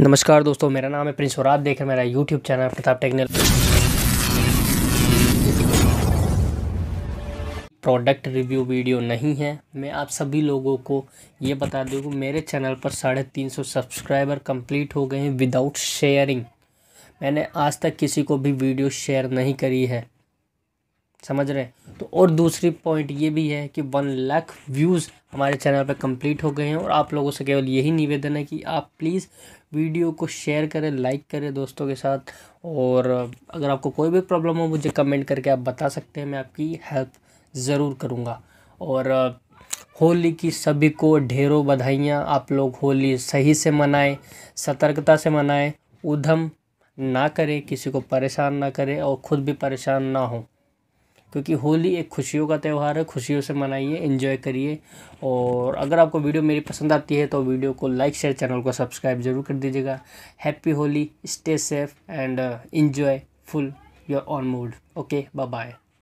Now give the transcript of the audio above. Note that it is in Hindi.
नमस्कार दोस्तों मेरा नाम है प्रिंस और देख मेरा YouTube channel Pratap technical product review video नहीं है मैं आप सभी लोगों को ये बता दूँ कि मेरे चैनल पर साढ़े तीन सौ सब्सक्राइबर कंप्लीट हो गए हैं विदाउट शेयरिंग मैंने आज तक किसी को भी वीडियो शेयर नहीं करी है समझ रहे हैं तो और दूसरी पॉइंट ये भी है कि वन लाख व्यूज़ हमारे चैनल पर कंप्लीट हो गए हैं और आप लोगों से केवल यही निवेदन है कि आप प्लीज़ वीडियो को शेयर करें लाइक करें दोस्तों के साथ और अगर आपको कोई भी प्रॉब्लम हो मुझे कमेंट करके आप बता सकते हैं मैं आपकी हेल्प ज़रूर करूँगा और होली की सभी को ढेरों बधाइयाँ आप लोग होली सही से मनाएं सतर्कता से मनाएं उधम ना करें किसी को परेशान ना करें और ख़ुद भी परेशान ना हों क्योंकि होली एक खुशियों का त्यौहार है खुशियों से मनाइए इन्जॉय करिए और अगर आपको वीडियो मेरी पसंद आती है तो वीडियो को लाइक शेयर चैनल को सब्सक्राइब ज़रूर कर दीजिएगा happy Holi stay safe and enjoy full your on mood okay bye bye